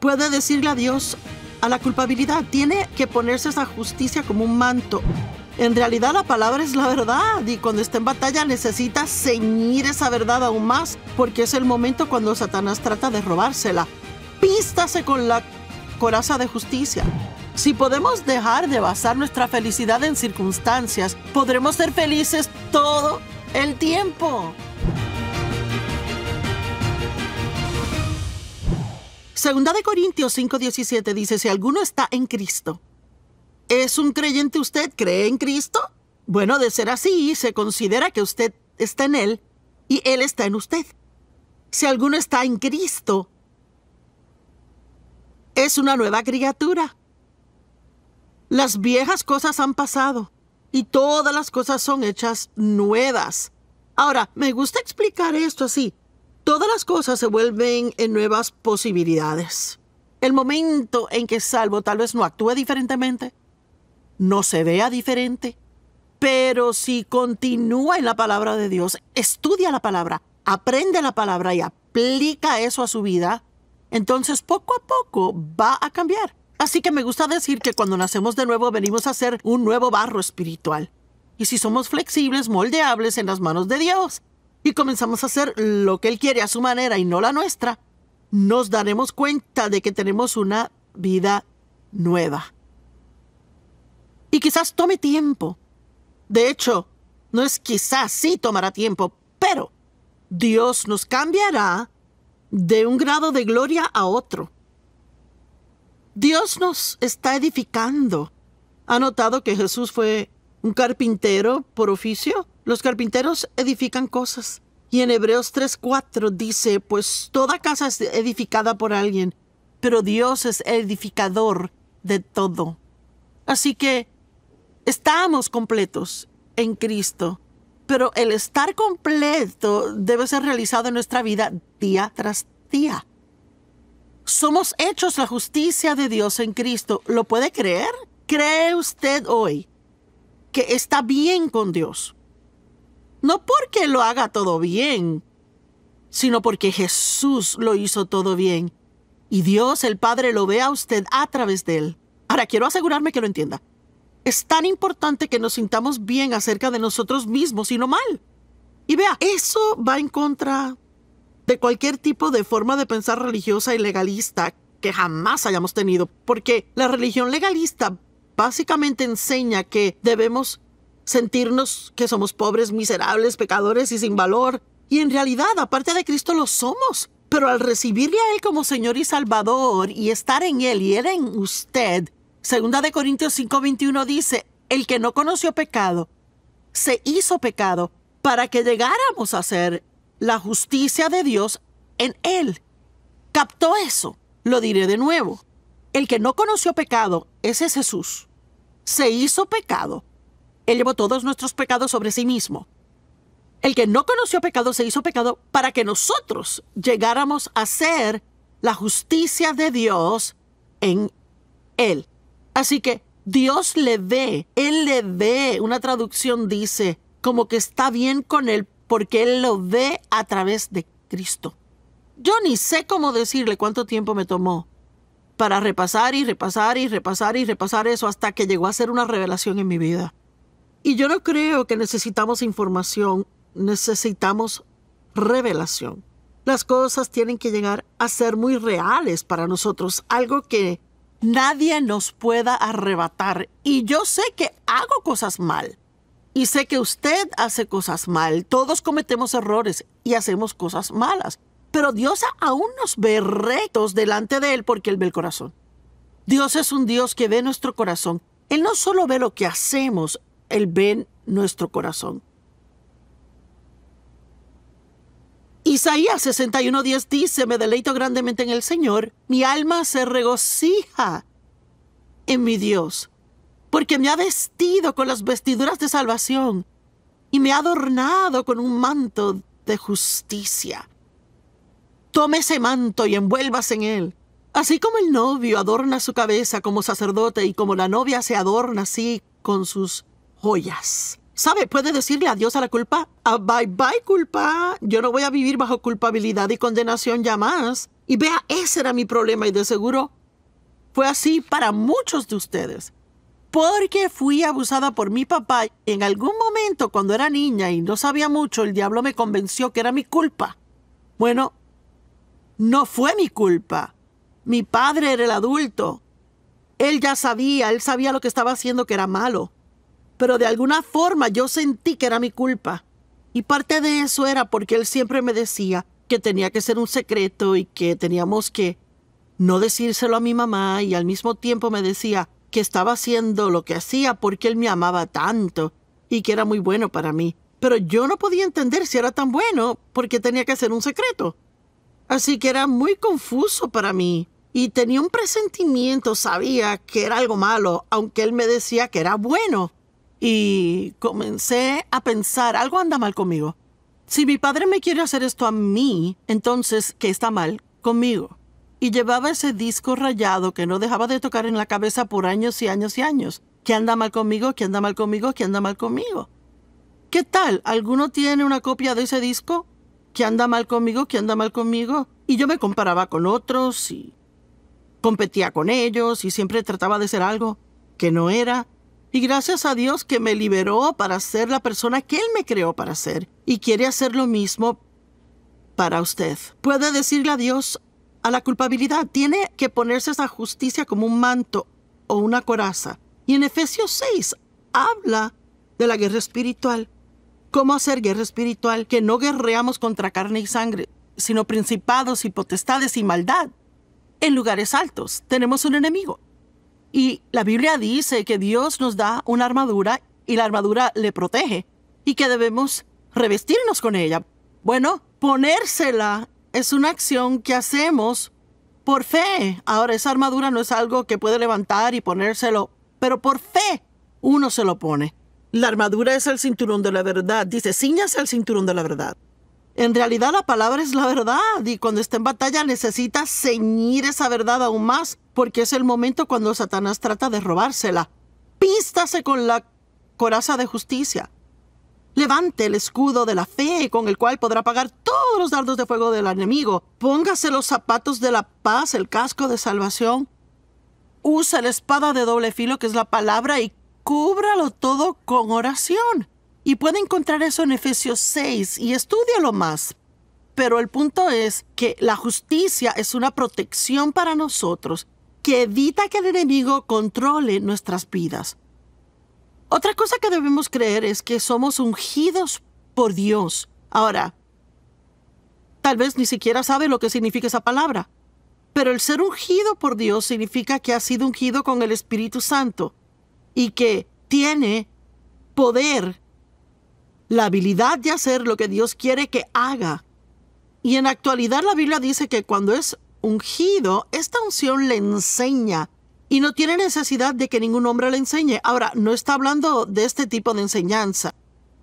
puede decirle adiós a la culpabilidad. Tiene que ponerse esa justicia como un manto. En realidad la palabra es la verdad y cuando está en batalla necesita ceñir esa verdad aún más porque es el momento cuando Satanás trata de robársela. Pístase con la coraza de justicia. Si podemos dejar de basar nuestra felicidad en circunstancias, podremos ser felices todo el tiempo. Segunda de Corintios 5:17 dice, si alguno está en Cristo, ¿es un creyente usted? ¿Cree en Cristo? Bueno, de ser así, se considera que usted está en Él y Él está en usted. Si alguno está en Cristo, es una nueva criatura. Las viejas cosas han pasado y todas las cosas son hechas nuevas. Ahora, me gusta explicar esto así. Todas las cosas se vuelven en eh, nuevas posibilidades. El momento en que Salvo tal vez no actúe diferentemente, no se vea diferente, pero si continúa en la palabra de Dios, estudia la palabra, aprende la palabra y aplica eso a su vida, entonces poco a poco va a cambiar. Así que me gusta decir que cuando nacemos de nuevo venimos a ser un nuevo barro espiritual. Y si somos flexibles, moldeables en las manos de Dios, y comenzamos a hacer lo que Él quiere a su manera y no la nuestra, nos daremos cuenta de que tenemos una vida nueva. Y quizás tome tiempo. De hecho, no es quizás, sí tomará tiempo, pero Dios nos cambiará de un grado de gloria a otro. Dios nos está edificando. ¿Ha notado que Jesús fue un carpintero por oficio? Los carpinteros edifican cosas. Y en Hebreos 3:4 dice, pues toda casa es edificada por alguien, pero Dios es edificador de todo. Así que estamos completos en Cristo, pero el estar completo debe ser realizado en nuestra vida día tras día. Somos hechos la justicia de Dios en Cristo. ¿Lo puede creer? ¿Cree usted hoy que está bien con Dios? No porque lo haga todo bien, sino porque Jesús lo hizo todo bien. Y Dios el Padre lo ve a usted a través de él. Ahora, quiero asegurarme que lo entienda. Es tan importante que nos sintamos bien acerca de nosotros mismos y no mal. Y vea, eso va en contra de cualquier tipo de forma de pensar religiosa y legalista que jamás hayamos tenido, porque la religión legalista básicamente enseña que debemos sentirnos que somos pobres, miserables, pecadores y sin valor. Y en realidad, aparte de Cristo, lo somos. Pero al recibirle a Él como Señor y Salvador y estar en Él y Él en usted, Segunda de Corintios 5:21 dice, el que no conoció pecado, se hizo pecado para que llegáramos a ser la justicia de Dios en Él. ¿Captó eso? Lo diré de nuevo. El que no conoció pecado, ese es Jesús, se hizo pecado él llevó todos nuestros pecados sobre sí mismo. El que no conoció pecado se hizo pecado para que nosotros llegáramos a ser la justicia de Dios en él. Así que Dios le ve, Él le ve, una traducción dice, como que está bien con Él porque Él lo ve a través de Cristo. Yo ni sé cómo decirle cuánto tiempo me tomó para repasar y repasar y repasar y repasar eso hasta que llegó a ser una revelación en mi vida. Y yo no creo que necesitamos información, necesitamos revelación. Las cosas tienen que llegar a ser muy reales para nosotros, algo que nadie nos pueda arrebatar. Y yo sé que hago cosas mal. Y sé que usted hace cosas mal. Todos cometemos errores y hacemos cosas malas. Pero Dios aún nos ve rectos delante de Él porque Él ve el corazón. Dios es un Dios que ve nuestro corazón. Él no solo ve lo que hacemos, él ve nuestro corazón. Isaías 61:10 dice, me deleito grandemente en el Señor, mi alma se regocija en mi Dios, porque me ha vestido con las vestiduras de salvación y me ha adornado con un manto de justicia. Tome ese manto y envuélvase en él. Así como el novio adorna su cabeza como sacerdote y como la novia se adorna así con sus joyas. ¿Sabe? Puede decirle adiós a la culpa. A ah, bye bye culpa. Yo no voy a vivir bajo culpabilidad y condenación ya más. Y vea, ese era mi problema y de seguro fue así para muchos de ustedes. Porque fui abusada por mi papá en algún momento cuando era niña y no sabía mucho, el diablo me convenció que era mi culpa. Bueno, no fue mi culpa. Mi padre era el adulto. Él ya sabía, él sabía lo que estaba haciendo que era malo pero de alguna forma yo sentí que era mi culpa. Y parte de eso era porque él siempre me decía que tenía que ser un secreto y que teníamos que no decírselo a mi mamá y al mismo tiempo me decía que estaba haciendo lo que hacía porque él me amaba tanto y que era muy bueno para mí. Pero yo no podía entender si era tan bueno porque tenía que ser un secreto. Así que era muy confuso para mí y tenía un presentimiento, sabía que era algo malo, aunque él me decía que era bueno y comencé a pensar, algo anda mal conmigo. Si mi padre me quiere hacer esto a mí, entonces, ¿qué está mal conmigo? Y llevaba ese disco rayado que no dejaba de tocar en la cabeza por años y años y años. ¿Qué anda mal conmigo? ¿Qué anda mal conmigo? ¿Qué anda mal conmigo? ¿Qué tal? ¿Alguno tiene una copia de ese disco? ¿Qué anda mal conmigo? ¿Qué anda mal conmigo? Y yo me comparaba con otros y competía con ellos y siempre trataba de ser algo que no era. Y gracias a Dios que me liberó para ser la persona que Él me creó para ser. Y quiere hacer lo mismo para usted. Puede decirle adiós a la culpabilidad. Tiene que ponerse esa justicia como un manto o una coraza. Y en Efesios 6 habla de la guerra espiritual. ¿Cómo hacer guerra espiritual? Que no guerreamos contra carne y sangre, sino principados y potestades y maldad. En lugares altos tenemos un enemigo y la Biblia dice que Dios nos da una armadura y la armadura le protege y que debemos revestirnos con ella. Bueno, ponérsela es una acción que hacemos por fe. Ahora, esa armadura no es algo que puede levantar y ponérselo, pero por fe uno se lo pone. La armadura es el cinturón de la verdad. Dice, es el cinturón de la verdad. En realidad la palabra es la verdad y cuando está en batalla necesita ceñir esa verdad aún más porque es el momento cuando Satanás trata de robársela. Pístase con la coraza de justicia. Levante el escudo de la fe con el cual podrá pagar todos los dardos de fuego del enemigo. Póngase los zapatos de la paz, el casco de salvación. Usa la espada de doble filo que es la palabra y cúbralo todo con oración. Y puede encontrar eso en Efesios 6 y estudialo más. Pero el punto es que la justicia es una protección para nosotros que evita que el enemigo controle nuestras vidas. Otra cosa que debemos creer es que somos ungidos por Dios. Ahora, tal vez ni siquiera sabe lo que significa esa palabra, pero el ser ungido por Dios significa que ha sido ungido con el Espíritu Santo y que tiene poder la habilidad de hacer lo que Dios quiere que haga. Y en actualidad la Biblia dice que cuando es ungido, esta unción le enseña y no tiene necesidad de que ningún hombre le enseñe. Ahora, no está hablando de este tipo de enseñanza.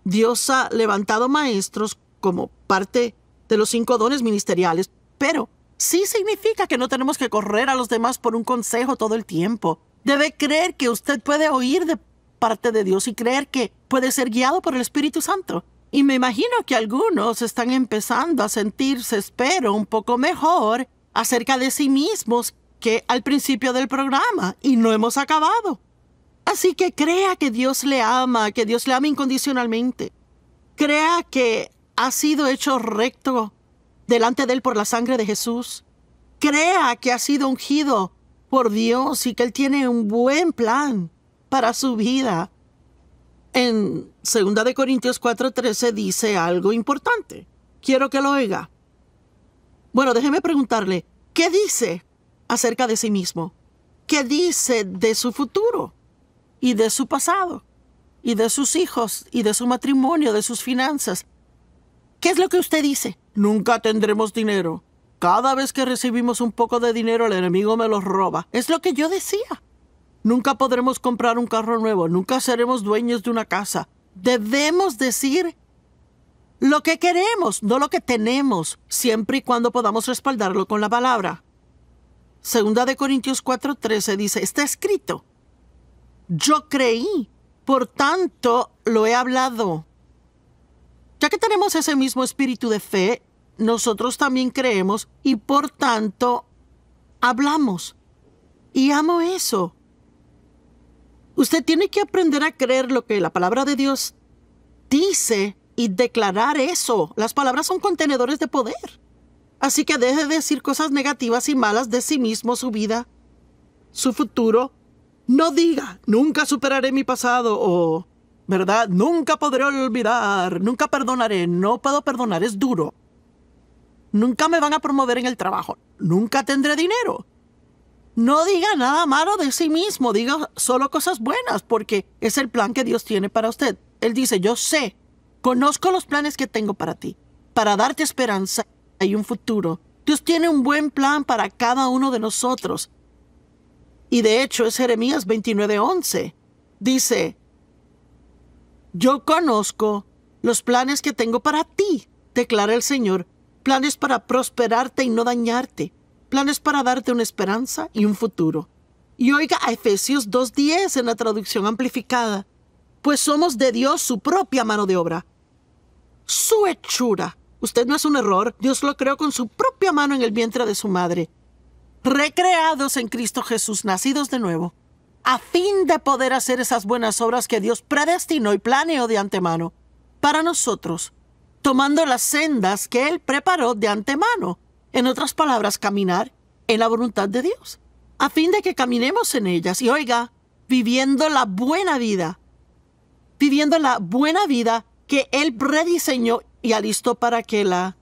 Dios ha levantado maestros como parte de los cinco dones ministeriales, pero sí significa que no tenemos que correr a los demás por un consejo todo el tiempo. Debe creer que usted puede oír de parte de Dios y creer que puede ser guiado por el Espíritu Santo. Y me imagino que algunos están empezando a sentirse, espero, un poco mejor acerca de sí mismos que al principio del programa y no hemos acabado. Así que crea que Dios le ama, que Dios le ama incondicionalmente. Crea que ha sido hecho recto delante de Él por la sangre de Jesús. Crea que ha sido ungido por Dios y que Él tiene un buen plan para su vida. En 2 Corintios 4:13 dice algo importante. Quiero que lo oiga. Bueno, déjeme preguntarle, ¿qué dice acerca de sí mismo? ¿Qué dice de su futuro y de su pasado y de sus hijos y de su matrimonio, de sus finanzas? ¿Qué es lo que usted dice? Nunca tendremos dinero. Cada vez que recibimos un poco de dinero, el enemigo me lo roba. Es lo que yo decía. Nunca podremos comprar un carro nuevo, nunca seremos dueños de una casa. Debemos decir lo que queremos, no lo que tenemos, siempre y cuando podamos respaldarlo con la palabra. Segunda de Corintios 4:13 dice, está escrito, yo creí, por tanto lo he hablado. Ya que tenemos ese mismo espíritu de fe, nosotros también creemos y por tanto hablamos. Y amo eso, Usted tiene que aprender a creer lo que la palabra de Dios dice y declarar eso. Las palabras son contenedores de poder. Así que deje de decir cosas negativas y malas de sí mismo, su vida, su futuro. No diga, nunca superaré mi pasado o, ¿verdad? Nunca podré olvidar, nunca perdonaré, no puedo perdonar, es duro. Nunca me van a promover en el trabajo, nunca tendré dinero no diga nada malo de sí mismo, diga solo cosas buenas, porque es el plan que Dios tiene para usted. Él dice, yo sé, conozco los planes que tengo para ti, para darte esperanza y un futuro. Dios tiene un buen plan para cada uno de nosotros. Y de hecho es Jeremías 29:11. Dice, yo conozco los planes que tengo para ti, declara el Señor, planes para prosperarte y no dañarte, planes para darte una esperanza y un futuro. Y oiga a Efesios 2.10 en la traducción amplificada, pues somos de Dios su propia mano de obra. Su hechura. Usted no es un error, Dios lo creó con su propia mano en el vientre de su madre. Recreados en Cristo Jesús, nacidos de nuevo, a fin de poder hacer esas buenas obras que Dios predestinó y planeó de antemano para nosotros, tomando las sendas que Él preparó de antemano en otras palabras, caminar en la voluntad de Dios, a fin de que caminemos en ellas. Y oiga, viviendo la buena vida, viviendo la buena vida que Él prediseñó y alistó para que la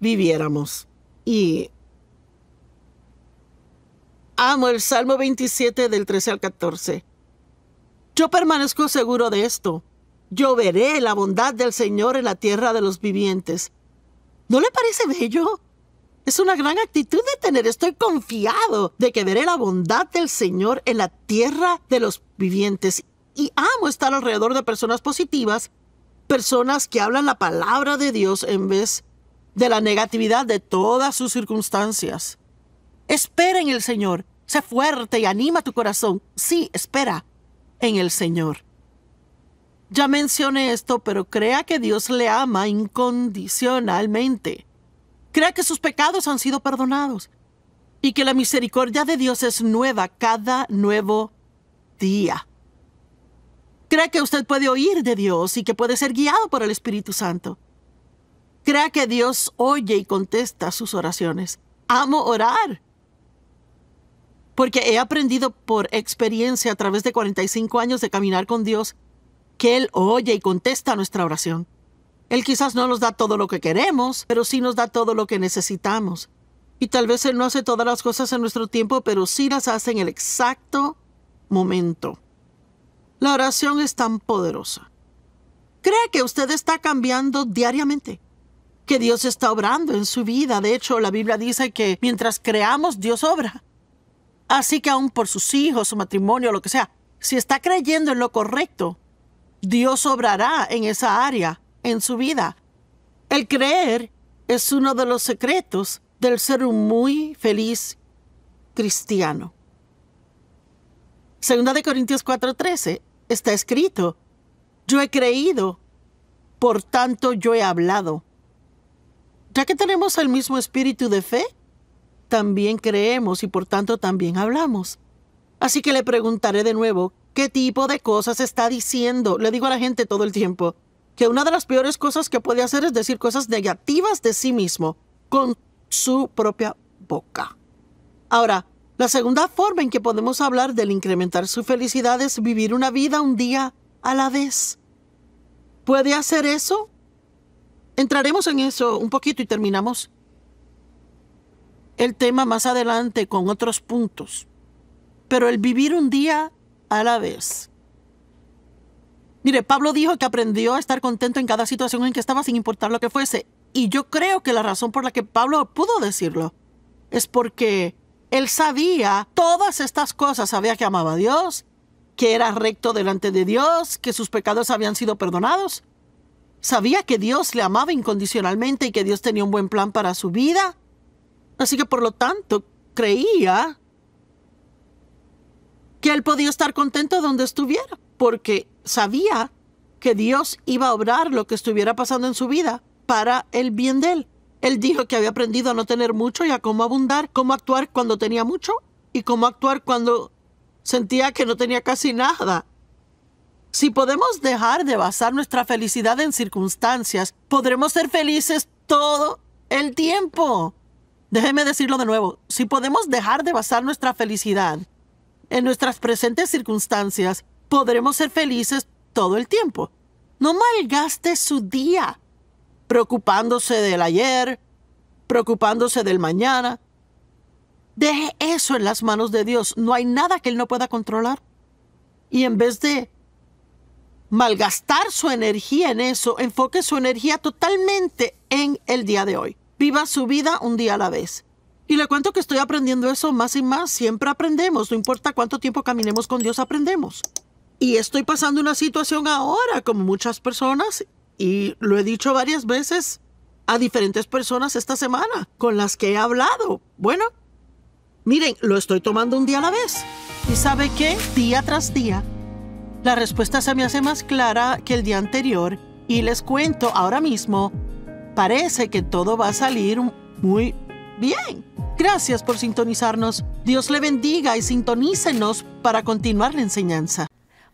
viviéramos. Y amo el Salmo 27 del 13 al 14. Yo permanezco seguro de esto. Yo veré la bondad del Señor en la tierra de los vivientes. ¿No le parece bello? Es una gran actitud de tener. Estoy confiado de que veré la bondad del Señor en la tierra de los vivientes. Y amo estar alrededor de personas positivas, personas que hablan la palabra de Dios en vez de la negatividad de todas sus circunstancias. Espera en el Señor. Sé fuerte y anima tu corazón. Sí, espera en el Señor. Ya mencioné esto, pero crea que Dios le ama incondicionalmente. Crea que sus pecados han sido perdonados y que la misericordia de Dios es nueva cada nuevo día. Crea que usted puede oír de Dios y que puede ser guiado por el Espíritu Santo. Crea que Dios oye y contesta sus oraciones. Amo orar. Porque he aprendido por experiencia a través de 45 años de caminar con Dios que Él oye y contesta nuestra oración. Él quizás no nos da todo lo que queremos, pero sí nos da todo lo que necesitamos. Y tal vez Él no hace todas las cosas en nuestro tiempo, pero sí las hace en el exacto momento. La oración es tan poderosa. Cree que usted está cambiando diariamente, que Dios está obrando en su vida. De hecho, la Biblia dice que mientras creamos, Dios obra. Así que aún por sus hijos, su matrimonio, lo que sea, si está creyendo en lo correcto, Dios obrará en esa área en su vida. El creer es uno de los secretos del ser un muy feliz cristiano. Segunda de Corintios 4:13 está escrito, yo he creído, por tanto yo he hablado. Ya que tenemos el mismo espíritu de fe, también creemos y por tanto también hablamos. Así que le preguntaré de nuevo, ¿qué tipo de cosas está diciendo? Le digo a la gente todo el tiempo, que una de las peores cosas que puede hacer es decir cosas negativas de sí mismo con su propia boca. Ahora, la segunda forma en que podemos hablar del incrementar su felicidad es vivir una vida un día a la vez. ¿Puede hacer eso? Entraremos en eso un poquito y terminamos el tema más adelante con otros puntos. Pero el vivir un día a la vez Mire, Pablo dijo que aprendió a estar contento en cada situación en que estaba sin importar lo que fuese. Y yo creo que la razón por la que Pablo pudo decirlo es porque él sabía todas estas cosas. Sabía que amaba a Dios, que era recto delante de Dios, que sus pecados habían sido perdonados. Sabía que Dios le amaba incondicionalmente y que Dios tenía un buen plan para su vida. Así que por lo tanto creía que él podía estar contento donde estuviera porque sabía que Dios iba a obrar lo que estuviera pasando en su vida para el bien de él. Él dijo que había aprendido a no tener mucho y a cómo abundar, cómo actuar cuando tenía mucho y cómo actuar cuando sentía que no tenía casi nada. Si podemos dejar de basar nuestra felicidad en circunstancias, podremos ser felices todo el tiempo. Déjeme decirlo de nuevo, si podemos dejar de basar nuestra felicidad en nuestras presentes circunstancias, podremos ser felices todo el tiempo. No malgaste su día preocupándose del ayer, preocupándose del mañana. Deje eso en las manos de Dios. No hay nada que Él no pueda controlar. Y en vez de malgastar su energía en eso, enfoque su energía totalmente en el día de hoy. Viva su vida un día a la vez. Y le cuento que estoy aprendiendo eso más y más. Siempre aprendemos. No importa cuánto tiempo caminemos con Dios, aprendemos. Y estoy pasando una situación ahora, como muchas personas, y lo he dicho varias veces a diferentes personas esta semana con las que he hablado. Bueno, miren, lo estoy tomando un día a la vez. ¿Y sabe qué? Día tras día. La respuesta se me hace más clara que el día anterior y les cuento ahora mismo, parece que todo va a salir muy bien. Gracias por sintonizarnos. Dios le bendiga y sintonícenos para continuar la enseñanza.